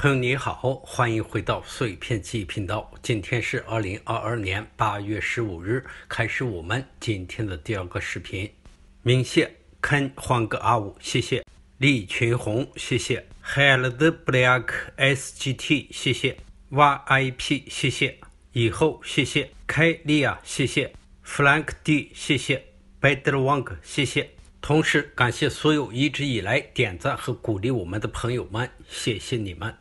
朋友你好，欢迎回到碎片记忆频道。今天是二零二二年八月十五日，开始我们今天的第二个视频。鸣谢 Ken 黄阿五，谢谢李群红，谢谢 Hello the Black SGT，谢谢 VIP，谢谢以后，谢谢 Kelly 啊，谢谢 Frank D，谢谢 Bader Wang，谢谢。同时感谢所有一直以来点赞和鼓励我们的朋友们，谢谢你们。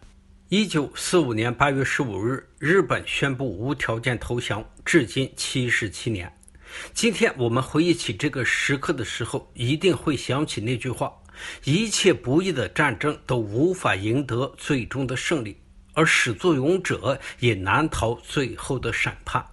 一九四五年八月十五日，日本宣布无条件投降，至今七十七年。今天我们回忆起这个时刻的时候，一定会想起那句话：“一切不易的战争都无法赢得最终的胜利，而始作俑者也难逃最后的审判。”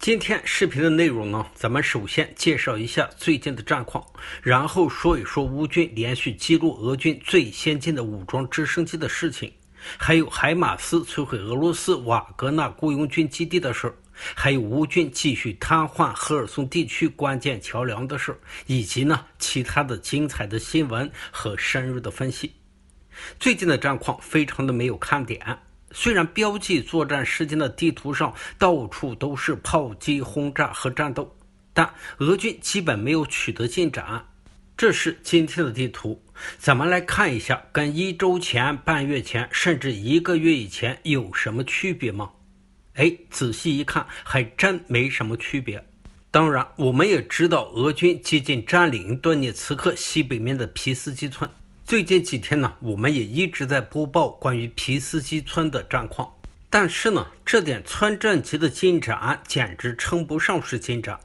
今天视频的内容呢，咱们首先介绍一下最近的战况，然后说一说乌军连续击落俄军最先进的武装直升机的事情。还有海马斯摧毁俄罗斯瓦格纳雇佣军基地的事儿，还有乌军继续瘫痪赫尔松地区关键桥梁的事，以及呢其他的精彩的新闻和深入的分析。最近的战况非常的没有看点，虽然标记作战时间的地图上到处都是炮击、轰炸和战斗，但俄军基本没有取得进展。这是今天的地图，咱们来看一下，跟一周前、半月前，甚至一个月以前有什么区别吗？哎，仔细一看，还真没什么区别。当然，我们也知道俄军接近占领顿涅茨克西北面的皮斯基村。最近几天呢，我们也一直在播报关于皮斯基村的战况，但是呢，这点村镇级的进展简直称不上是进展。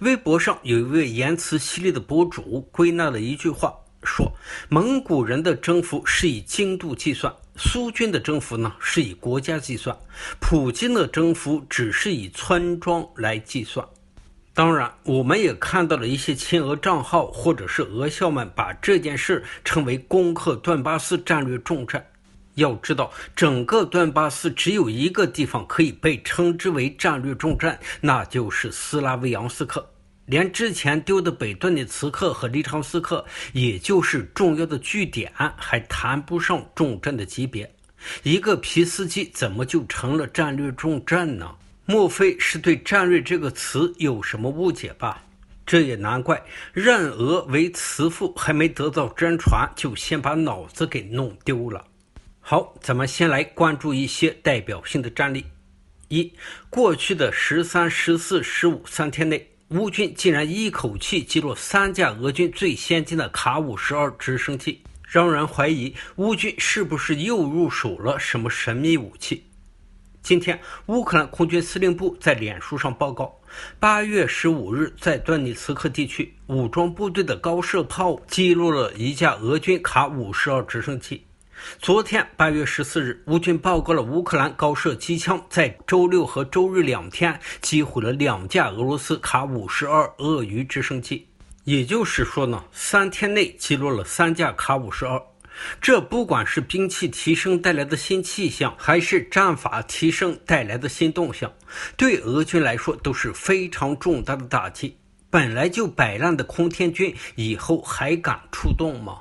微博上有一位言辞犀利的博主归纳了一句话，说：“蒙古人的征服是以精度计算，苏军的征服呢是以国家计算，普京的征服只是以村庄来计算。”当然，我们也看到了一些亲俄账号或者是俄校们把这件事称为“攻克顿巴斯战略重镇，要知道，整个顿巴斯只有一个地方可以被称之为战略重镇，那就是斯拉维扬斯克。连之前丢的北顿的茨克和利昌斯克，也就是重要的据点，还谈不上重镇的级别。一个皮斯基怎么就成了战略重镇呢？莫非是对“战略”这个词有什么误解吧？这也难怪，任俄为慈父还没得到真传，就先把脑子给弄丢了。好，咱们先来关注一些代表性的战例。一，过去的十三、十四、十五三天内，乌军竟然一口气击落三架俄军最先进的卡五十二直升机，让人怀疑乌军是不是又入手了什么神秘武器。今天，乌克兰空军司令部在脸书上报告，八月十五日在顿涅茨克地区武装部队的高射炮击落了一架俄军卡五十二直升机。昨天八月十四日，乌军报告了乌克兰高射机枪在周六和周日两天击毁了两架俄罗斯卡五十二鳄鱼直升机。也就是说呢，三天内击落了三架卡五十二。这不管是兵器提升带来的新气象，还是战法提升带来的新动向，对俄军来说都是非常重大的打击。本来就摆烂的空天军，以后还敢出动吗？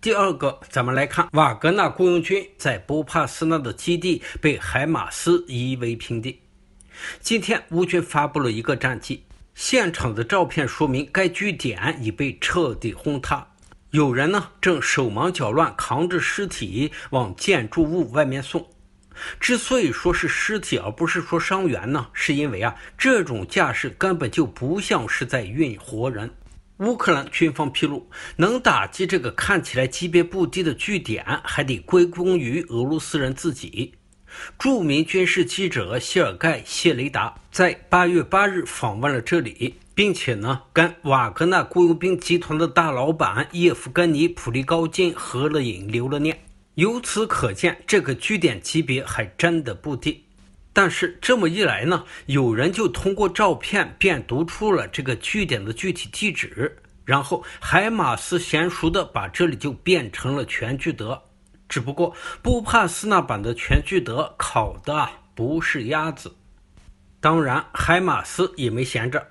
第二个，咱们来看瓦格纳雇佣军在波帕斯纳的基地被海马斯夷为平地。今天乌军发布了一个战绩，现场的照片说明该据点已被彻底轰塌。有人呢正手忙脚乱扛着尸体往建筑物外面送。之所以说是尸体而不是说伤员呢，是因为啊这种架势根本就不像是在运活人。乌克兰军方披露，能打击这个看起来级别不低的据点，还得归功于俄罗斯人自己。著名军事记者谢尔盖谢雷达在八月八日访问了这里，并且呢，跟瓦格纳雇佣兵集团的大老板叶夫根尼普利高金合了影，留了念。由此可见，这个据点级别还真的不低。但是这么一来呢，有人就通过照片便读出了这个据点的具体地址，然后海马斯娴熟的把这里就变成了全聚德，只不过布帕斯那版的全聚德烤的不是鸭子。当然，海马斯也没闲着，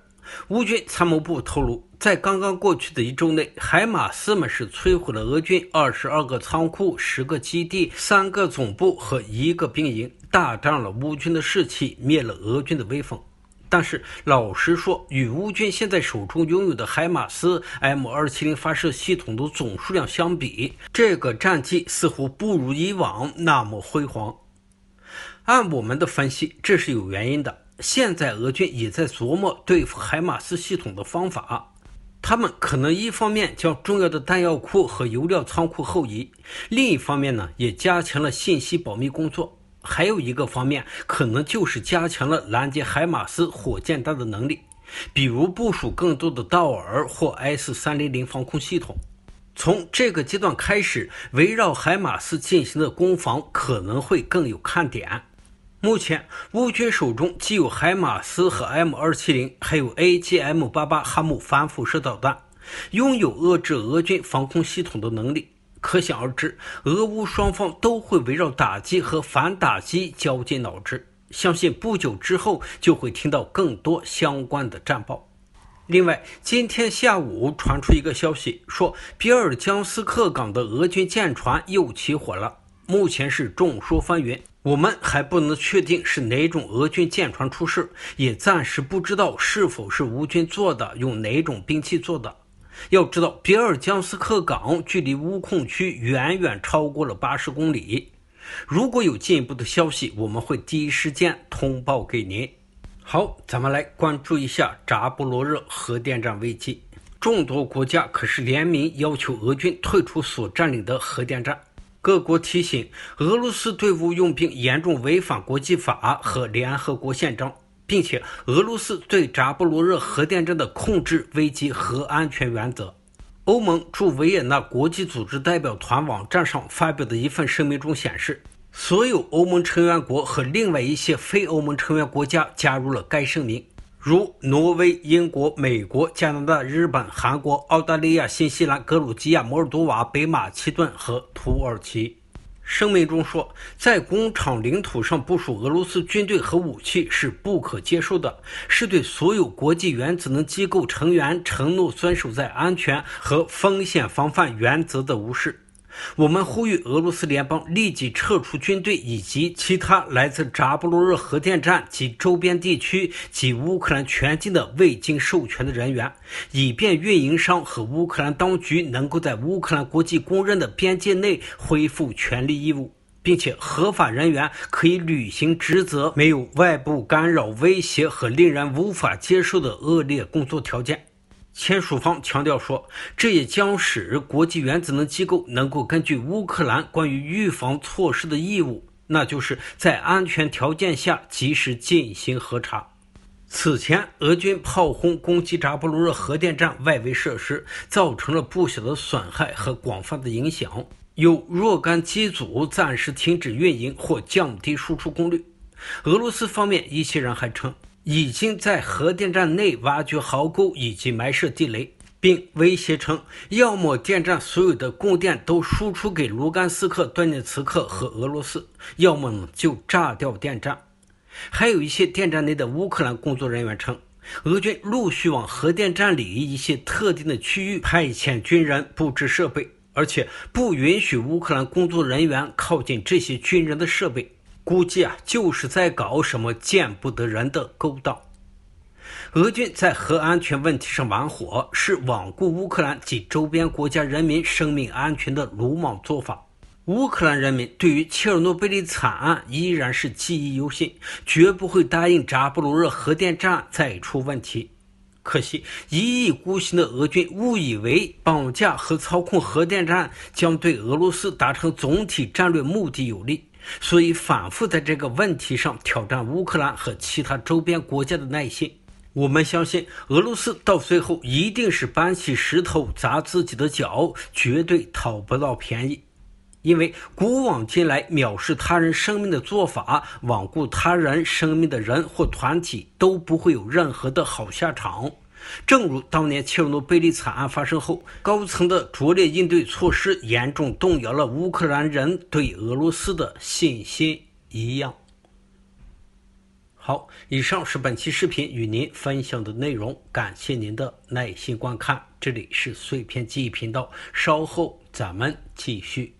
乌军参谋部透露。在刚刚过去的一周内，海马斯们是摧毁了俄军二十二个仓库、十个基地、三个总部和一个兵营，大涨了乌军的士气，灭了俄军的威风。但是，老实说，与乌军现在手中拥有的海马斯 M 二七零发射系统的总数量相比，这个战绩似乎不如以往那么辉煌。按我们的分析，这是有原因的。现在，俄军也在琢磨对付海马斯系统的方法。他们可能一方面将重要的弹药库和油料仓库后移，另一方面呢，也加强了信息保密工作。还有一个方面，可能就是加强了拦截海马斯火箭弹的能力，比如部署更多的道尔或 S 三零零防空系统。从这个阶段开始，围绕海马斯进行的攻防可能会更有看点。目前，乌军手中既有海马斯和 M 二七零，还有 A G M 八八哈姆反辐射导弹，拥有遏制俄军防空系统的能力。可想而知，俄乌双方都会围绕打击和反打击绞尽脑汁。相信不久之后就会听到更多相关的战报。另外，今天下午传出一个消息，说比尔江斯克港的俄军舰船又起火了。目前是众说纷纭，我们还不能确定是哪种俄军舰船出事，也暂时不知道是否是乌军做的，用哪种兵器做的。要知道，别尔江斯克港距离乌控区远远超过了八十公里。如果有进一步的消息，我们会第一时间通报给您。好，咱们来关注一下扎波罗热核电站危机，众多国家可是联名要求俄军退出所占领的核电站。各国提醒，俄罗斯对乌用兵严重违反国际法和联合国宪章，并且俄罗斯对扎布罗热核电站的控制危及核安全原则。欧盟驻维也纳国际组织代表团网站上发表的一份声明中显示，所有欧盟成员国和另外一些非欧盟成员国家加入了该声明。如挪威、英国、美国、加拿大、日本、韩国、澳大利亚、新西兰、格鲁吉亚、摩尔多瓦、北马其顿和土耳其，声明中说，在工厂领土上部署俄罗斯军队和武器是不可接受的，是对所有国际原子能机构成员承诺遵守在安全和风险防范原则的无视。我们呼吁俄罗斯联邦立即撤出军队以及其他来自扎布罗热核电站及周边地区及乌克兰全境的未经授权的人员，以便运营商和乌克兰当局能够在乌克兰国际公认的边界内恢复权利义务，并且合法人员可以履行职责，没有外部干扰、威胁和令人无法接受的恶劣工作条件。签署方强调说，这也将使国际原子能机构能够根据乌克兰关于预防措施的义务，那就是在安全条件下及时进行核查。此前，俄军炮轰攻击扎波罗热核电站外围设施，造成了不小的损害和广泛的影响，有若干机组暂时停止运营或降低输出功率。俄罗斯方面一些人还称。已经在核电站内挖掘壕沟以及埋设地雷，并威胁称：要么电站所有的供电都输出给卢甘斯克、顿涅茨克和俄罗斯，要么就炸掉电站。还有一些电站内的乌克兰工作人员称，俄军陆续往核电站里一些特定的区域派遣军人布置设备，而且不允许乌克兰工作人员靠近这些军人的设备。估计啊，就是在搞什么见不得人的勾当。俄军在核安全问题上玩火，是罔顾乌克兰及周边国家人民生命安全的鲁莽做法。乌克兰人民对于切尔诺贝利惨案依然是记忆犹新，绝不会答应扎布罗热核电站再出问题。可惜，一意孤行的俄军误以为绑架和操控核电站将对俄罗斯达成总体战略目的有利。所以反复在这个问题上挑战乌克兰和其他周边国家的耐心，我们相信俄罗斯到最后一定是搬起石头砸自己的脚，绝对讨不到便宜。因为古往今来，藐视他人生命的做法，罔顾他人生命的人或团体都不会有任何的好下场。正如当年切尔诺贝利惨案发生后，高层的拙劣应对措施严重动摇了乌克兰人对俄罗斯的信心一样。好，以上是本期视频与您分享的内容，感谢您的耐心观看。这里是碎片记忆频道，稍后咱们继续。